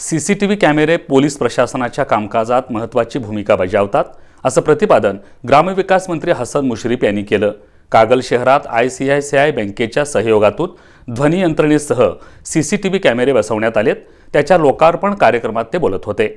C C T V कॅमेरे police प्रशासनाच्या कामकाजात महत्त्वाची भूमिका बजावतात असं प्रतिपादन ग्रामविकास मंत्री हसन मुश्रीफ यांनी केलं कागल शहरात I C I C I बँकेच्या सहयोगातून ध्वनी यंत्रणेसह सी सी टी व्ही कॅमेरे बसवण्यात आलेत त्याच्या लोकार्पण कार्यक्रमात ते बोलत होते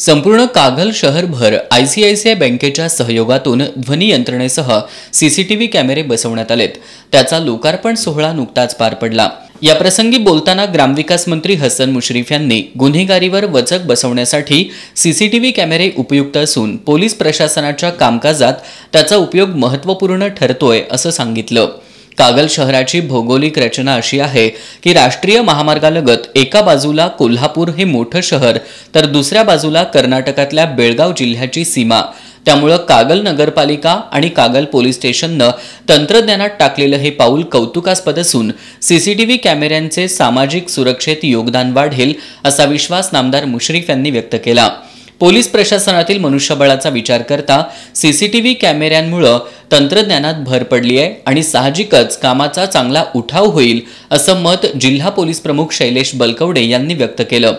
संपूर्ण कागल शहरभर I C I C I बँकेच्या सहयोगातून ध्वनी यंत्रणेसह सी सी टी व्ही कॅमेरे बसवण्यात आलेत त्याचा लोकार्पण सोहळा नुकताच पार पडला या प्रसंगी बोलताना ग्रामविकास मंत्री हसन मुश्रीफ यांनी गुन्हेगारीवर वचक बसवण्यासाठी सीसीटीव्ही कॅमेरे उपयुक्त असून पोलीस प्रशासनाच्या कामकाजात त्याचा उपयोग महत्त्वपूर्ण ठरतोय असं सांगितलं कागल शहराची भौगोलिक रचना अशी आहे की राष्ट्रीय महामार्गालगत एका बाजूला कोल्हापूर हे मोठं शहर तर दुसऱ्या बाजूला कर्नाटकातल्या बेळगाव जिल्ह्याची सीमा त्यामुळं कागल नगरपालिका आणि कागल पोलीस स्टेशननं तंत्रज्ञानात टाकलेलं हे पाऊल कौतुकास्पद असून सीसीटीव्ही कॅमेऱ्यांचे सामाजिक सुरक्षेत योगदान वाढेल असा विश्वास नामदार मुश्रीफ यांनी व्यक्त केला पोलीस प्रशासनातील मनुष्यबळाचा विचार करता सीसीटीव्ही कॅमेऱ्यांमुळे तंत्रज्ञानात भर पडली आहे आणि साहजिकच कामाचा चांगला उठाव होईल असं मत जिल्हा पोलीस प्रमुख शैलेश बलकवडे यांनी व्यक्त केलं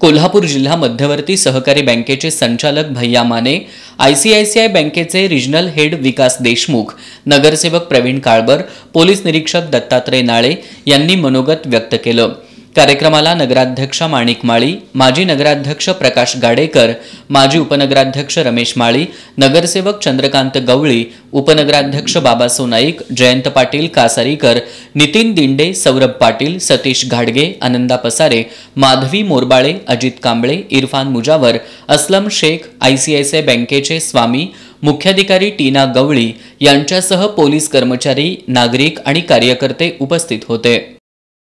कोल्हापूर जिल्हा मध्यवर्ती सहकारी बँकेचे संचालक Bhaiya Mane I C I C I बँकेचे रिजनल हेड विकास देशमुख नगरसेवक प्रवीण काळबर पोलीस निरीक्षक दत्तात्रय नाळे यांनी मनोगत व्यक्त केलं कार्यक्रमाला नगराध्यक्षा माणिक माळी माजी नगराध्यक्ष प्रकाश गाडेकर माजी उपनगराध्यक्ष रमेश माळी नगरसेवक चंद्रकांत गवळी उपनगराध्यक्ष बाबासो नाईक जयंत पाटील कासारीकर नितीन दिंडे सौरभ पाटील सतीश घाडगे आनंदा पसारे माधवी मोरबाळे अजित कांबळे इरफान मुजावर असलम शेख आयसीआयसीआय बँकेचे स्वामी मुख्याधिकारी टीना गवळी यांच्यासह पोलीस कर्मचारी नागरिक आणि कार्यकर्ते उपस्थित होते